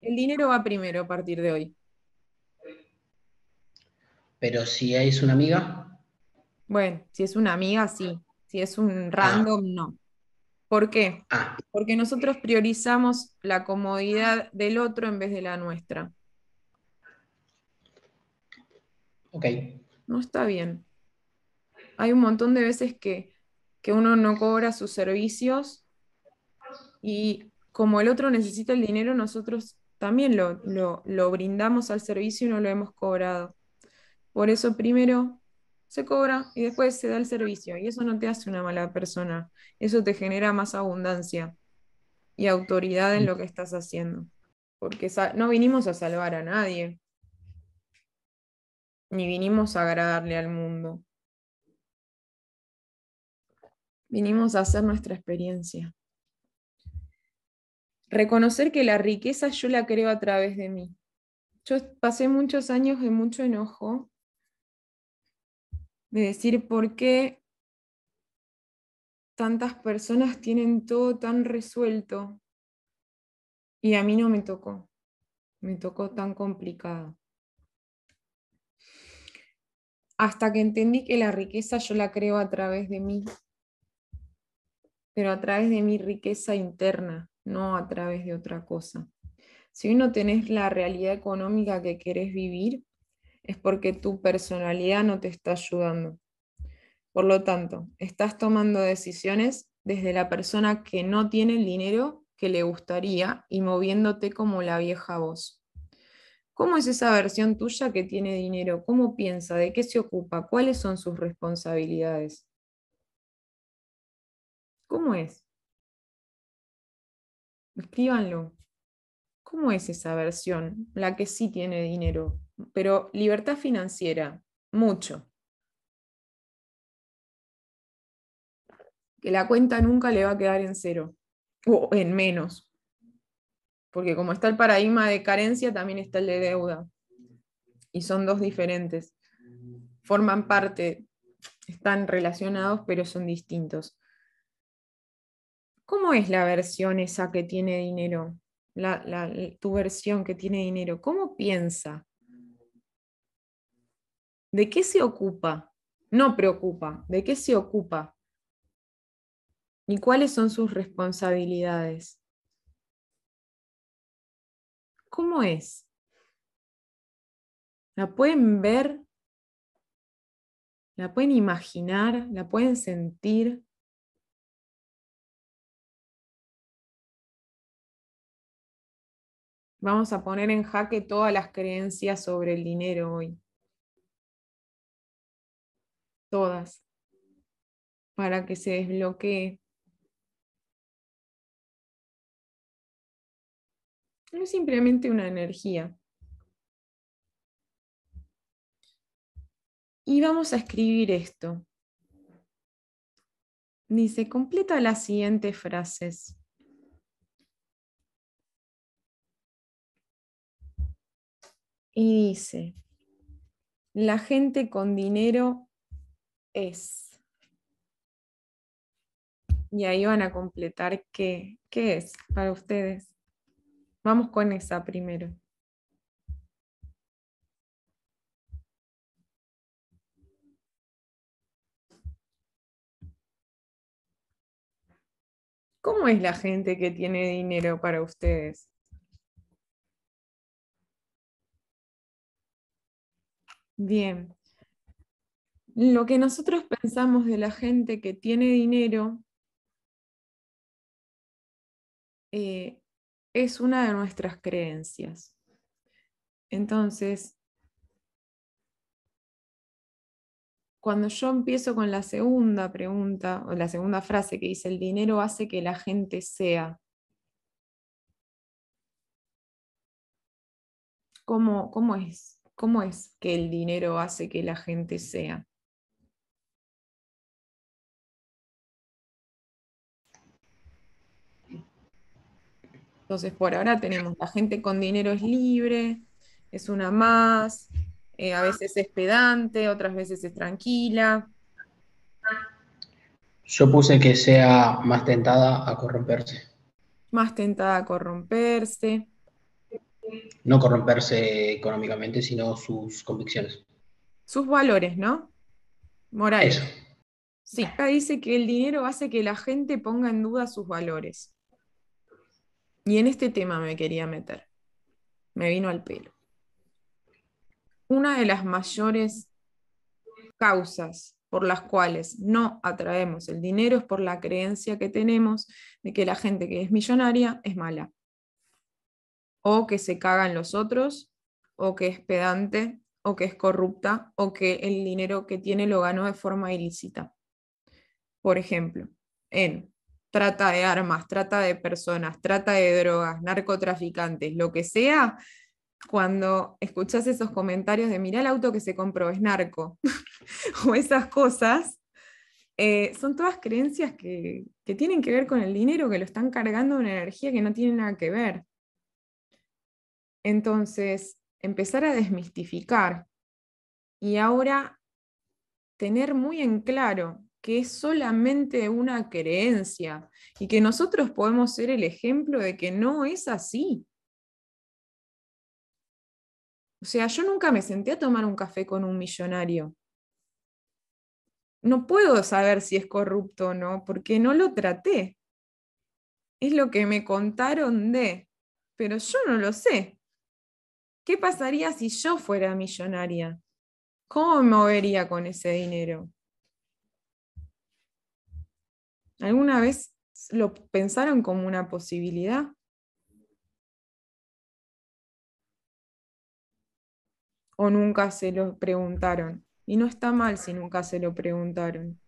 El dinero va primero a partir de hoy. Pero si es una amiga. Bueno, si es una amiga, sí. Si es un ah. random, no. ¿Por qué? Ah. Porque nosotros priorizamos la comodidad del otro en vez de la nuestra. Ok. No está bien. Hay un montón de veces que uno no cobra sus servicios y como el otro necesita el dinero, nosotros también lo, lo brindamos al servicio y no lo hemos cobrado. Por eso primero se cobra y después se da el servicio. Y eso no te hace una mala persona, eso te genera más abundancia y autoridad en mm. lo que estás haciendo. Porque no vinimos a salvar a nadie, ni vinimos a agradarle al mundo. Vinimos a hacer nuestra experiencia reconocer que la riqueza yo la creo a través de mí. Yo pasé muchos años de mucho enojo, de decir por qué tantas personas tienen todo tan resuelto y a mí no me tocó, me tocó tan complicado. Hasta que entendí que la riqueza yo la creo a través de mí pero a través de mi riqueza interna, no a través de otra cosa. Si hoy no tenés la realidad económica que querés vivir, es porque tu personalidad no te está ayudando. Por lo tanto, estás tomando decisiones desde la persona que no tiene el dinero que le gustaría y moviéndote como la vieja voz. ¿Cómo es esa versión tuya que tiene dinero? ¿Cómo piensa? ¿De qué se ocupa? ¿Cuáles son sus responsabilidades? ¿Cómo es? Escríbanlo. ¿Cómo es esa versión? La que sí tiene dinero, pero libertad financiera, mucho. Que la cuenta nunca le va a quedar en cero o en menos. Porque como está el paradigma de carencia, también está el de deuda. Y son dos diferentes. Forman parte, están relacionados, pero son distintos. ¿Cómo es la versión esa que tiene dinero? tu versión que tiene dinero, ¿cómo piensa? ¿De qué se ocupa? No preocupa, ¿de qué se ocupa? ¿Y cuáles son sus responsabilidades? ¿Cómo es? ¿La pueden ver? ¿La pueden imaginar? ¿La pueden sentir? Vamos a poner en jaque todas las creencias sobre el dinero hoy. Todas. Para que se desbloquee. Es simplemente una energía. Y vamos a escribir esto. Dice, completa las siguientes frases. y dice, la gente con dinero es. Y ahí van a completar qué, qué es para ustedes. Vamos con esa primero. ¿Cómo es la gente que tiene dinero para ustedes? Bien. Lo que nosotros pensamos de la gente que tiene dinero eh, es una de nuestras creencias. Entonces, cuando yo empiezo con la segunda pregunta o la segunda frase que dice, el dinero hace que la gente sea. ¿Cómo, cómo es? ¿Cómo es que el dinero hace que la gente sea? Entonces, por ahora tenemos la gente con dinero es libre, es una más, eh, a veces es pedante, otras veces es tranquila. Yo puse que sea más tentada a corromperse. Más tentada a corromperse no corromperse económicamente, sino sus convicciones. Sus valores, ¿no? Morales. Eso. Sí, acá dice que el dinero hace que la gente ponga en duda sus valores. Y en este tema me quería meter. Me vino al pelo. Una de las mayores causas por las cuales no atraemos el dinero es por la creencia que tenemos de que la gente que es millonaria es mala o que se cagan los otros, o que es pedante, o que es corrupta, o que el dinero que tiene lo ganó de forma ilícita. Por ejemplo, en trata de armas, trata de personas, trata de drogas, narcotraficantes, lo que sea, cuando escuchas esos comentarios de mira el auto que se compró, es narco, o esas cosas, eh, son todas creencias que, que tienen que ver con el dinero, que lo están cargando una energía que no tiene nada que ver. Entonces, empezar a desmistificar y ahora tener muy en claro que es solamente una creencia y que nosotros podemos ser el ejemplo de que no es así. O sea, yo nunca me senté a tomar un café con un millonario. No puedo saber si es corrupto o no, porque no lo traté. Es lo que me contaron de, pero yo no lo sé. ¿Qué pasaría si yo fuera millonaria? ¿Cómo me movería con ese dinero? ¿Alguna vez lo pensaron como una posibilidad? ¿O nunca se lo preguntaron? Y no está mal si nunca se lo preguntaron.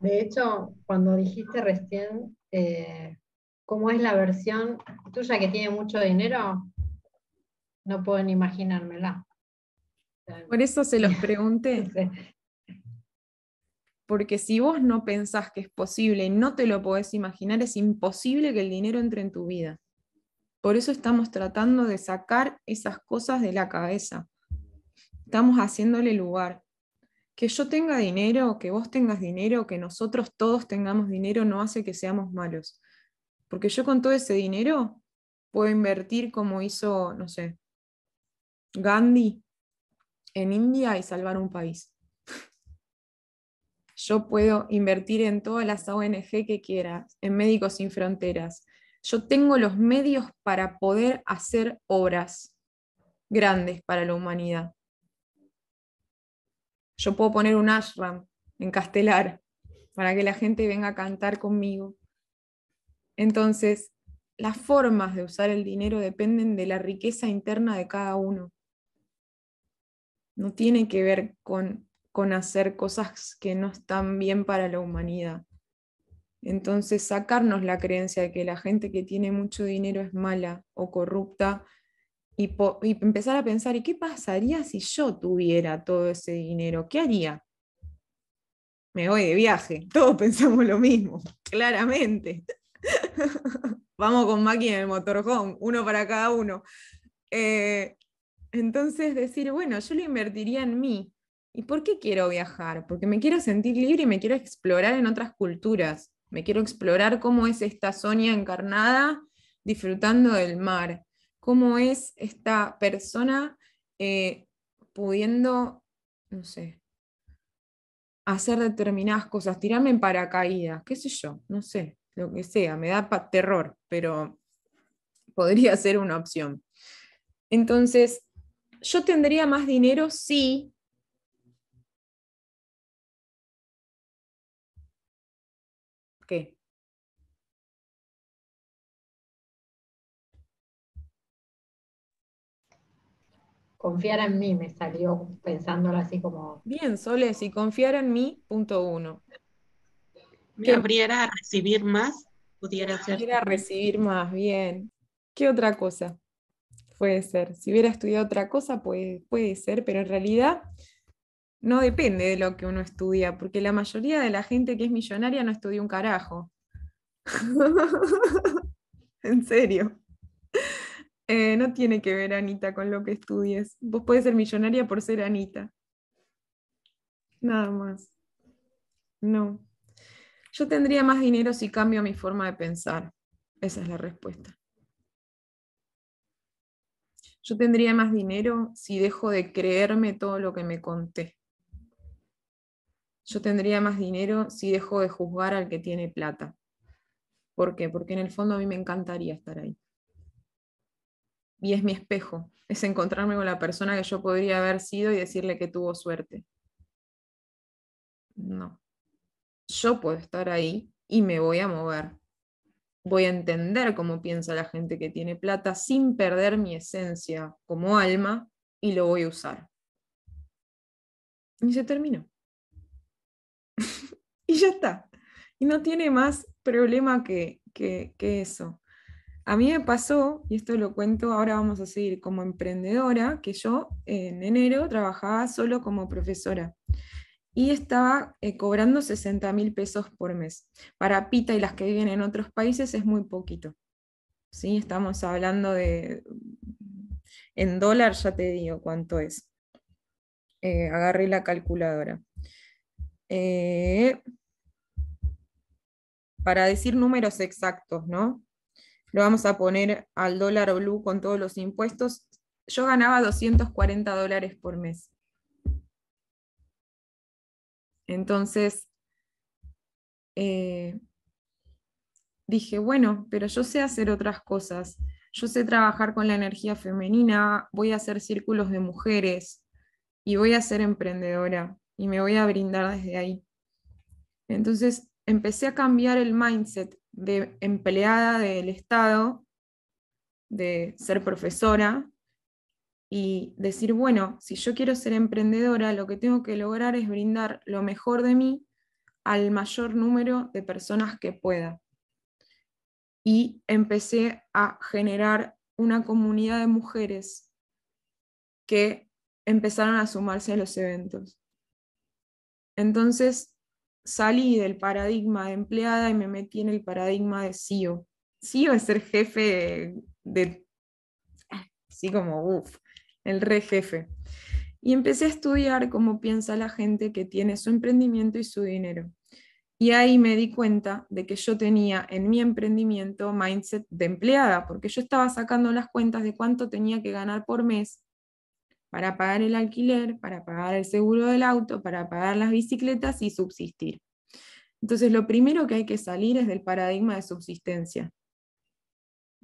De hecho, cuando dijiste recién eh, cómo es la versión tuya que tiene mucho dinero, no pueden imaginármela. Por eso se los pregunté. Porque si vos no pensás que es posible, y no te lo podés imaginar, es imposible que el dinero entre en tu vida. Por eso estamos tratando de sacar esas cosas de la cabeza. Estamos haciéndole lugar. Que yo tenga dinero, que vos tengas dinero, que nosotros todos tengamos dinero, no hace que seamos malos. Porque yo con todo ese dinero puedo invertir como hizo, no sé, Gandhi en India y salvar un país. Yo puedo invertir en todas las ONG que quiera, en Médicos Sin Fronteras. Yo tengo los medios para poder hacer obras grandes para la humanidad. Yo puedo poner un ashram en Castelar para que la gente venga a cantar conmigo. Entonces, las formas de usar el dinero dependen de la riqueza interna de cada uno no tiene que ver con, con hacer cosas que no están bien para la humanidad. Entonces, sacarnos la creencia de que la gente que tiene mucho dinero es mala o corrupta y, empezar a pensar, ¿y qué pasaría si yo tuviera todo ese dinero? ¿Qué haría? Me voy de viaje. Todos pensamos lo mismo, claramente. Vamos con máquina en el motorhome, uno para cada uno. Eh, entonces decir, bueno, yo lo invertiría en mí. ¿Y por qué quiero viajar? Porque me quiero sentir libre y me quiero explorar en otras culturas. Me quiero explorar cómo es esta Sonia encarnada disfrutando del mar. Cómo es esta persona eh, pudiendo, no sé, hacer determinadas cosas, tirarme en paracaídas, qué sé yo, no sé, lo que sea. Me da terror, pero podría ser una opción. Entonces, yo tendría más dinero si ¿Qué? Confiar en mí me salió pensándolo así como. Bien, Soles, y confiar en mí, punto uno. Me abriera a recibir más, pudiera ser. a recibir más, bien. ¿Qué otra cosa? Puede ser. Si hubiera estudiado otra cosa, puede, puede ser, pero en realidad no depende de lo que uno estudia, porque la mayoría de la gente que es millonaria no estudia un carajo. en serio. Eh, no tiene que ver, Anita, con lo que estudies. Vos puedes ser millonaria por ser Anita. Nada más. No. Yo tendría más dinero si cambio mi forma de pensar. Esa es la respuesta. Yo tendría más dinero si dejo de creerme todo lo que me conté. Yo tendría más dinero si dejo de juzgar al que tiene plata. ¿Por qué? Porque en el fondo a mí me encantaría estar ahí. Y es mi espejo, es encontrarme con la persona que yo podría haber sido y decirle que tuvo suerte. No. Yo puedo estar ahí y me voy a mover voy a entender cómo piensa la gente que tiene plata sin perder mi esencia como alma y lo voy a usar. Y se terminó. y ya está. Y no tiene más problema que, que, que eso. A mí me pasó, y esto lo cuento, ahora vamos a seguir como emprendedora, que yo en enero trabajaba solo como profesora y estaba eh, cobrando 60 mil pesos por mes. Para Pita y las que viven en otros países es muy poquito. ¿sí? Estamos hablando de, en dólar ya te digo cuánto es. Eh, agarré la calculadora. Eh, para decir números exactos, ¿no? Lo vamos a poner al dólar blue con todos los impuestos. Yo ganaba 240 dólares por mes. Entonces, eh, dije, bueno, pero yo sé hacer otras cosas. Yo sé trabajar con la energía femenina, voy a hacer círculos de mujeres y voy a ser emprendedora y me voy a brindar desde ahí. Entonces empecé a cambiar el mindset de empleada del Estado, de ser profesora, y decir, bueno, si yo quiero ser emprendedora, lo que tengo que lograr es brindar lo mejor de mí al mayor número de personas que pueda. Y empecé a generar una comunidad de mujeres que empezaron a sumarse a los eventos. Entonces salí del paradigma de empleada y me metí en el paradigma de CEO. CEO es ser jefe de, sí así como, uff, el re jefe. Y empecé a estudiar cómo piensa la gente que tiene su emprendimiento y su dinero. Y ahí me di cuenta de que yo tenía en mi emprendimiento mindset de empleada, porque yo estaba sacando las cuentas de cuánto tenía que ganar por mes para pagar el alquiler, para pagar el seguro del auto, para pagar las bicicletas y subsistir. Entonces, lo primero que hay que salir es del paradigma de subsistencia.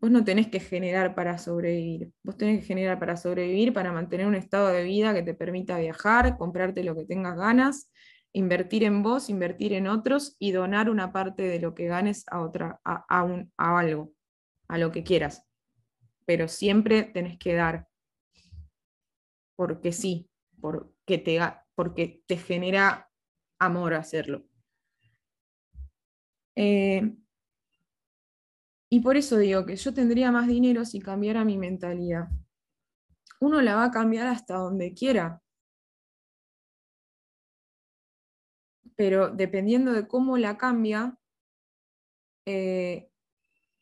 Vos no tenés que generar para sobrevivir, vos tenés que generar para sobrevivir, para mantener un estado de vida que te permita viajar, comprarte lo que tengas ganas, invertir en vos, invertir en otros y donar una parte de lo que ganes a, otra, a, algo, a lo que quieras. Pero siempre tenés que dar, porque sí, porque te, porque te genera amor hacerlo. Eh, y por eso digo que yo tendría más dinero si cambiara mi mentalidad. Uno la va a cambiar hasta donde quiera. Pero dependiendo de cómo la cambia, eh,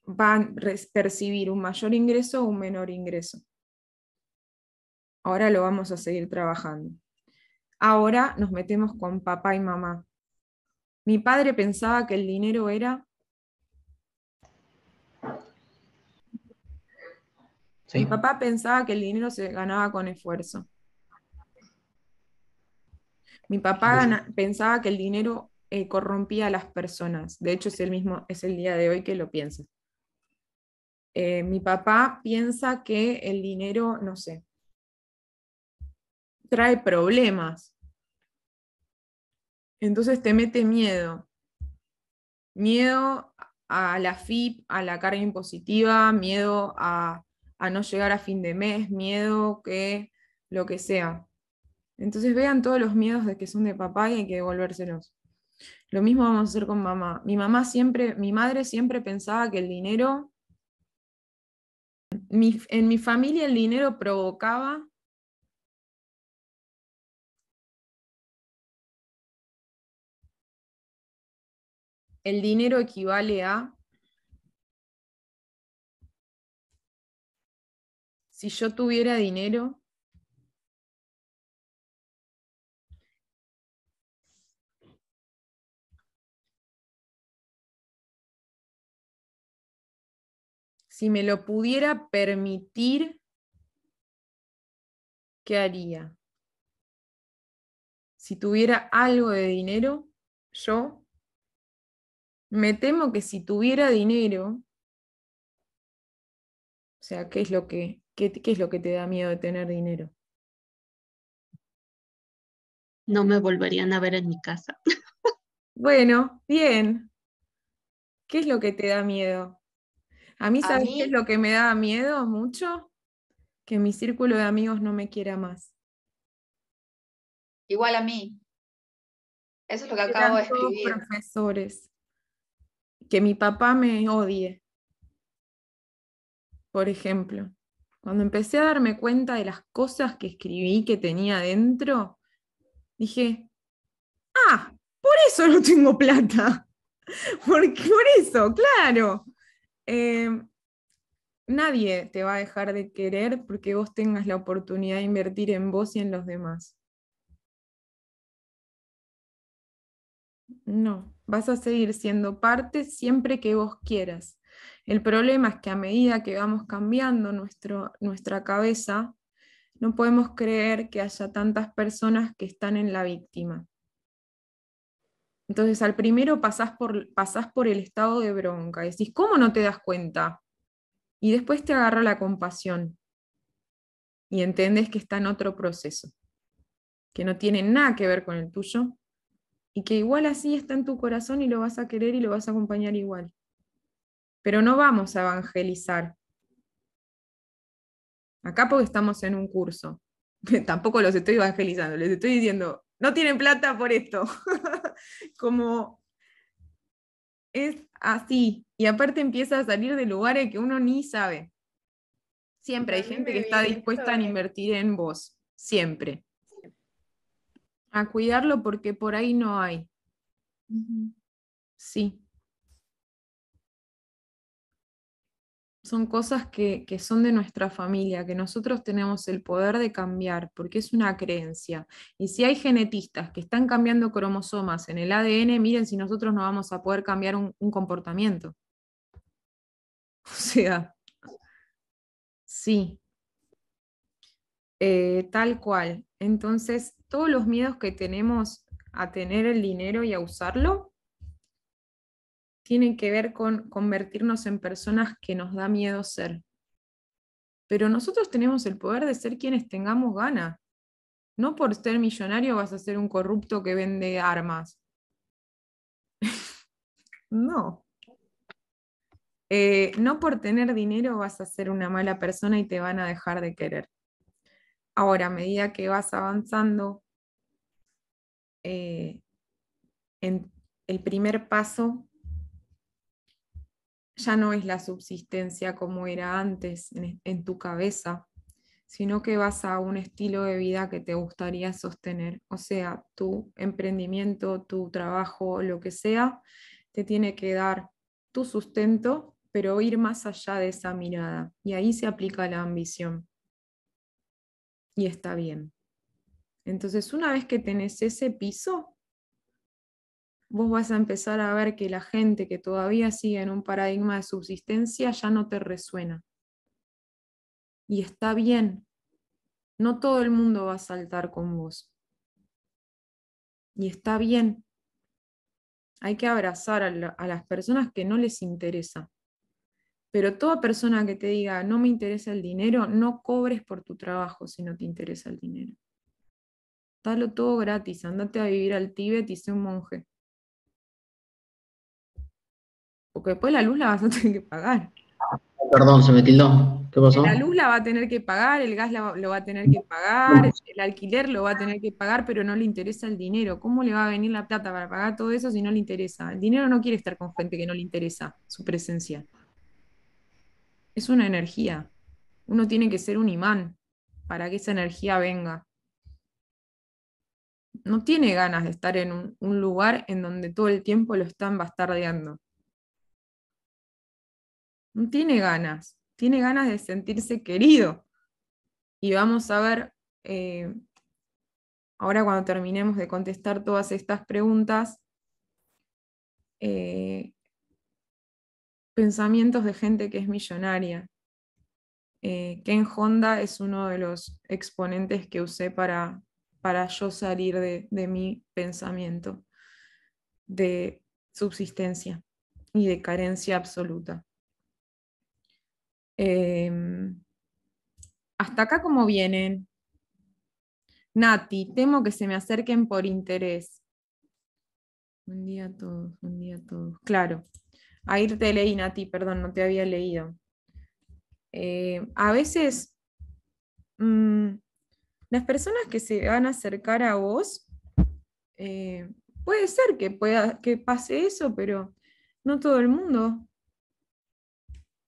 van a percibir un mayor ingreso o un menor ingreso. Ahora lo vamos a seguir trabajando. Ahora nos metemos con papá y mamá. Mi padre pensaba que el dinero era Mi papá pensaba que el dinero se ganaba con esfuerzo. Mi papá pensaba que el dinero eh, corrompía a las personas. De hecho, es el mismo, es el día de hoy que lo piensa. Eh, mi papá piensa que el dinero, no sé, trae problemas. Entonces te mete miedo. Miedo a la FIP, a la carga impositiva, miedo a a no llegar a fin de mes, miedo que lo que sea. Entonces vean todos los miedos de que son de papá y hay que devolvérselos. Lo mismo vamos a hacer con mamá. Mi mamá siempre, mi madre siempre pensaba que el dinero, en mi familia el dinero provocaba el dinero equivale a si yo tuviera dinero, si me lo pudiera permitir, ¿qué haría? Si tuviera algo de dinero, yo me temo que si tuviera dinero, o sea, ¿qué es lo que ¿Qué, es lo que te da miedo de tener dinero? No me volverían a ver en mi casa. bueno, bien. ¿Qué es lo que te da miedo? A mí, ¿sabes qué es lo que me da miedo mucho? Que mi círculo de amigos no me quiera más. Igual a mí. Eso es lo que acabo de escribir. profesores. Que mi papá me odie. Por ejemplo. Cuando empecé a darme cuenta de las cosas que escribí que tenía dentro, dije, ah, por eso no tengo plata. por eso, claro. Em, nadie te va a dejar de querer porque vos tengas la oportunidad de invertir en vos y en los demás. No, vas a seguir siendo parte siempre que vos quieras. El problema es que a medida que vamos cambiando nuestro, nuestra cabeza, no podemos creer que haya tantas personas que están en la víctima. Entonces, al primero pasás por, por el estado de bronca, decís, ¿cómo no te das cuenta? Y después te agarra la compasión y entendés que está en otro proceso, que no tiene nada que ver con el tuyo y que igual así está en tu corazón y lo vas a querer y lo vas a acompañar igual pero no vamos a evangelizar. Acá porque estamos en un curso. Tampoco los estoy evangelizando, les estoy diciendo, no tienen plata por esto. Como es así. Y aparte empieza a salir de lugares que uno ni sabe. Siempre hay gente que está dispuesta a invertir en vos. Siempre. A cuidarlo porque por ahí no hay. Sí. son cosas que, son de nuestra familia, que nosotros tenemos el poder de cambiar, porque es una creencia. Y si hay genetistas que están cambiando cromosomas en el ADN, miren si nosotros no vamos a poder cambiar un, comportamiento. O sea, sí, eh, tal cual. Entonces, todos los miedos que tenemos a tener el dinero y a usarlo, tienen que ver con convertirnos en personas que nos da miedo ser. Pero nosotros tenemos el poder de ser quienes tengamos gana. No por ser millonario vas a ser un corrupto que vende armas. no. Eh, no por tener dinero vas a ser una mala persona y te van a dejar de querer. Ahora, a medida que vas avanzando, eh, en el primer paso ya no es la subsistencia como era antes en, tu cabeza, sino que vas a un estilo de vida que te gustaría sostener. O sea, tu emprendimiento, tu trabajo, lo que sea, te tiene que dar tu sustento, pero ir más allá de esa mirada. Y ahí se aplica la ambición. Y está bien. Entonces, una vez que tenés ese piso, vos vas a empezar a ver que la gente que todavía sigue en un paradigma de subsistencia ya no te resuena. Y está bien, no todo el mundo va a saltar con vos. Y está bien. Hay que abrazar a, las personas que no les interesa. Pero toda persona que te diga, no me interesa el dinero, no cobres por tu trabajo si no te interesa el dinero. Dalo todo gratis, andate a vivir al Tíbet y sé un monje. Porque después la luz la vas a tener que pagar. Perdón, se me tildó. La luz la va a tener que pagar, el gas lo va a tener que pagar, el alquiler lo va a tener que pagar, pero no le interesa el dinero. ¿Cómo le va a venir la plata para pagar todo eso si no le interesa? El dinero no quiere estar con gente que no le interesa su presencia. Es una energía. Uno tiene que ser un imán para que esa energía venga. No tiene ganas de estar en un lugar en donde todo el tiempo lo están bastardeando tiene ganas, tiene ganas de sentirse querido. Y vamos a ver, eh, ahora cuando terminemos de contestar todas estas preguntas, eh, pensamientos de gente que es millonaria. Eh, Ken Honda es uno de los exponentes que usé para, para yo salir de mi pensamiento de subsistencia y de carencia absoluta. Em, hasta acá como vienen. Nati, temo que se me acerquen por interés. Buen día a todos, buen día a todos. Claro, ahí te leí, Nati, perdón, no te había leído. Em, a veces mm, las personas que se van a acercar a vos, eh, puede ser que, pueda, que pase eso, pero no todo el mundo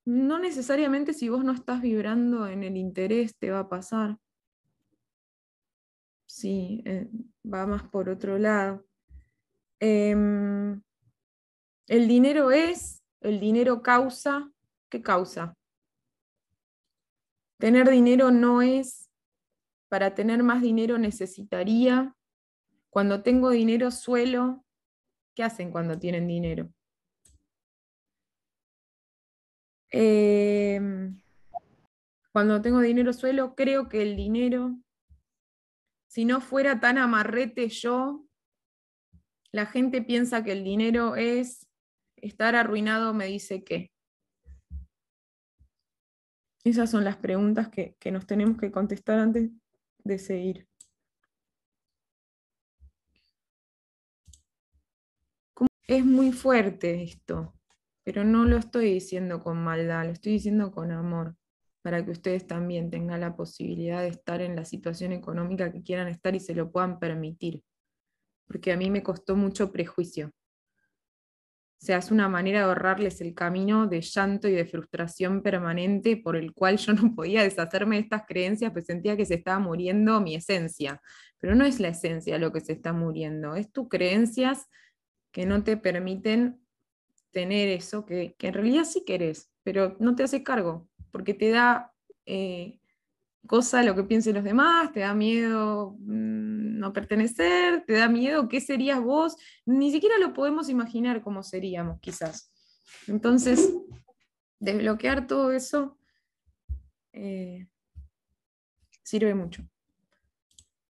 no necesariamente si vos no estás vibrando en el interés te va a pasar. Sí, eh, va más por otro lado. Em, el dinero es, el dinero causa, ¿qué causa? Tener dinero no es, para tener más dinero necesitaría, cuando tengo dinero suelo, ¿qué hacen cuando tienen dinero? Em, cuando tengo dinero suelo, creo que el dinero, si no fuera tan amarrete yo, la gente piensa que el dinero es estar arruinado, me dice que Esas son las preguntas que, que nos tenemos que contestar antes de seguir. Es muy fuerte esto. Pero no lo estoy diciendo con maldad, lo estoy diciendo con amor, para que ustedes también tengan la posibilidad de estar en la situación económica que quieran estar y se lo puedan permitir. Porque a mí me costó mucho prejuicio. O sea, es una manera de ahorrarles el camino de llanto y de frustración permanente por el cual yo no podía deshacerme de estas creencias, pues sentía que se estaba muriendo mi esencia. Pero no es la esencia lo que se está muriendo, es tus creencias que no te permiten tener eso que, en realidad sí querés, pero no te hace cargo, porque te da eh, cosa lo que piensen los demás, te da miedo mm, no pertenecer, te da miedo qué serías vos, ni siquiera lo podemos imaginar cómo seríamos quizás. Entonces, desbloquear todo eso eh, sirve mucho.